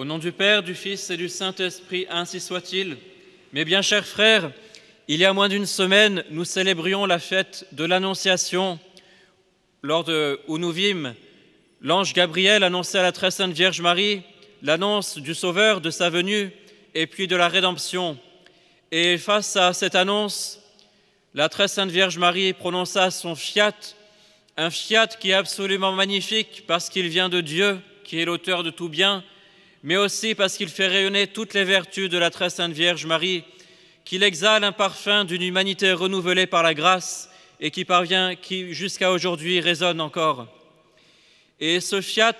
Au nom du Père, du Fils et du Saint-Esprit, ainsi soit-il. Mes bien chers frères, il y a moins d'une semaine, nous célébrions la fête de l'Annonciation, lors de, où nous vîmes l'ange Gabriel annoncer à la très sainte Vierge Marie l'annonce du Sauveur, de sa venue et puis de la rédemption. Et face à cette annonce, la très sainte Vierge Marie prononça son fiat, un fiat qui est absolument magnifique parce qu'il vient de Dieu, qui est l'auteur de tout bien, mais aussi parce qu'il fait rayonner toutes les vertus de la très sainte Vierge Marie, qu'il exhale un parfum d'une humanité renouvelée par la grâce et qui parvient, qui jusqu'à aujourd'hui résonne encore. Et ce fiat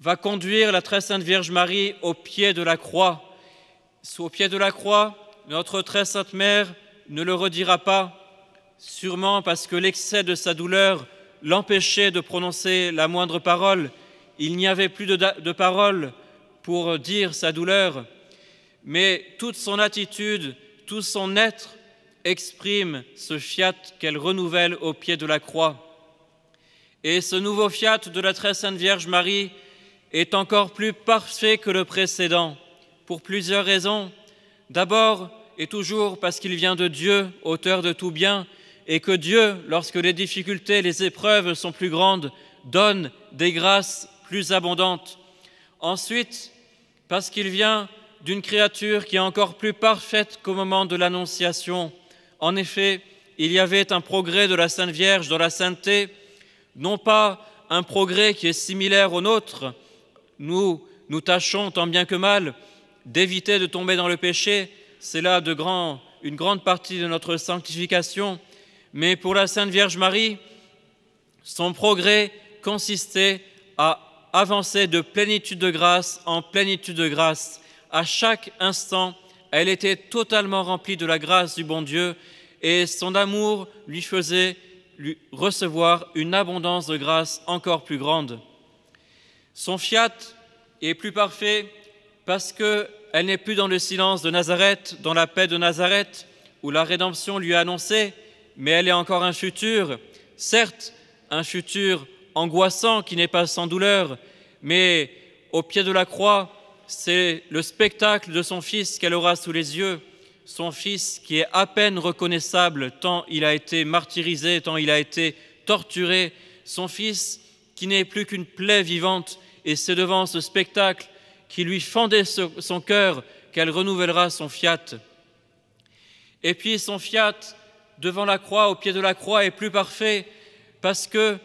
va conduire la très sainte Vierge Marie au pied de la croix. Au pied de la croix, notre très sainte Mère ne le redira pas, sûrement parce que l'excès de sa douleur l'empêchait de prononcer la moindre parole il n'y avait plus de, parole paroles pour euh, dire sa douleur, mais toute son attitude, tout son être exprime ce fiat qu'elle renouvelle au pied de la croix. Et ce nouveau fiat de la très sainte Vierge Marie est encore plus parfait que le précédent, pour plusieurs raisons. D'abord, et toujours parce qu'il vient de Dieu, auteur de tout bien, et que Dieu, lorsque les difficultés, les épreuves sont plus grandes, donne des grâces plus abondante. Ensuite, parce qu'il vient d'une créature qui est encore plus parfaite qu'au moment de l'Annonciation. En effet, il y avait un progrès de la Sainte Vierge dans la sainteté, non pas un progrès qui est similaire au nôtre. Nous, nous tâchons tant bien que mal d'éviter de tomber dans le péché. C'est là une grande partie de notre sanctification. Mais pour la Sainte Vierge Marie, son progrès consistait à avançait de plénitude de grâce en plénitude de grâce. À chaque instant, elle était totalement remplie de la grâce du bon Dieu et son amour lui faisait recevoir une abondance de grâce encore plus grande. Son fiat est plus parfait parce qu'elle n'est plus dans le silence de Nazareth, dans la paix de Nazareth, où la rédemption lui est annoncée, mais elle est encore un futur, certes un futur angoissant qui n'est pas sans douleur, mais au pied de la croix, c'est le spectacle de son Fils qu'elle aura sous les yeux, son Fils qui est à peine reconnaissable tant il a été martyrisé, tant il a été torturé, son Fils qui n'est plus qu'une plaie vivante, et c'est devant ce spectacle qui lui fendait son cœur qu'elle renouvellera son fiat. Et puis son fiat devant la croix, au pied de la croix, est plus parfait parce que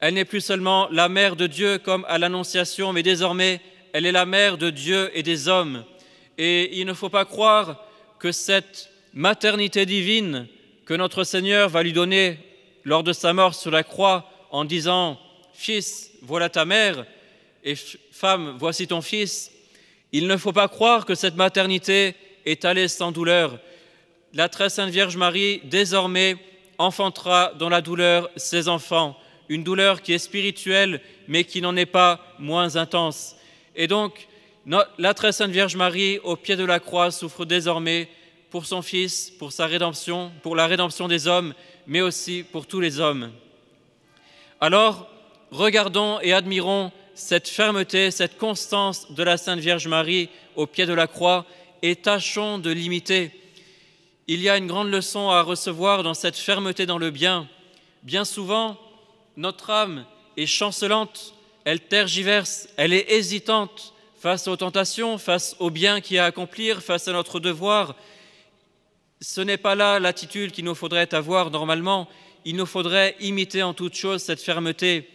elle n'est plus seulement la mère de Dieu comme à l'Annonciation, mais désormais, elle est la mère de Dieu et des hommes. Et il ne faut pas croire que cette maternité divine que notre Seigneur va lui donner lors de sa mort sur la croix en disant Fils, voilà ta mère, et Femme, voici ton fils, il ne faut pas croire que cette maternité est allée sans douleur. La très sainte Vierge Marie, désormais, enfantera dans la douleur ses enfants une douleur qui est spirituelle, mais qui n'en est pas moins intense. Et donc, la très sainte Vierge Marie, au pied de la croix, souffre désormais pour son Fils, pour sa rédemption, pour la rédemption des hommes, mais aussi pour tous les hommes. Alors, regardons et admirons cette fermeté, cette constance de la Sainte Vierge Marie au pied de la croix et tâchons de l'imiter. Il y a une grande leçon à recevoir dans cette fermeté dans le bien. Bien souvent, notre âme est chancelante, elle tergiverse, elle est hésitante face aux tentations, face au bien a à accomplir, face à notre devoir. Ce n'est pas là l'attitude qu'il nous faudrait avoir normalement. Il nous faudrait imiter en toute chose cette fermeté.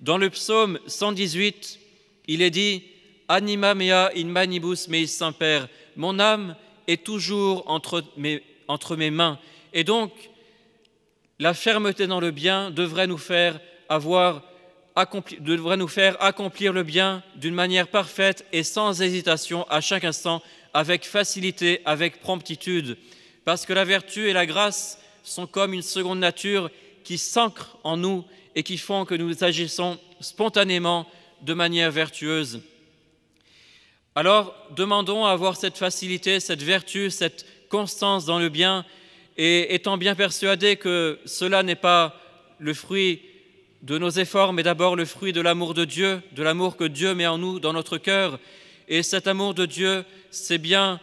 Dans le psaume 118, il est dit Anima mea in manibus meis semper. Mon âme est toujours entre mes, entre mes mains. Et donc, la fermeté dans le bien devrait nous faire, avoir, devrait nous faire accomplir le bien d'une manière parfaite et sans hésitation à chaque instant, avec facilité, avec promptitude. Parce que la vertu et la grâce sont comme une seconde nature qui s'ancre en nous et qui font que nous agissons spontanément de manière vertueuse. Alors, demandons à avoir cette facilité, cette vertu, cette constance dans le bien, et étant bien persuadé que cela n'est pas le fruit de nos efforts, mais d'abord le fruit de l'amour de Dieu, de l'amour que Dieu met en nous, dans notre cœur. Et cet amour de Dieu, c'est bien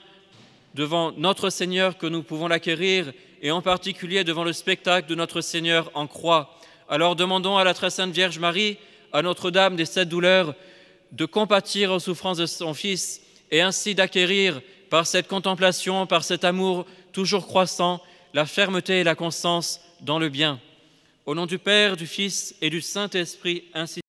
devant notre Seigneur que nous pouvons l'acquérir, et en particulier devant le spectacle de notre Seigneur en croix. Alors demandons à la très sainte Vierge Marie, à Notre-Dame des sept douleurs, de compatir aux souffrances de son Fils, et ainsi d'acquérir, par cette contemplation, par cet amour toujours croissant, la fermeté et la constance dans le bien. Au nom du Père, du Fils et du Saint-Esprit, ainsi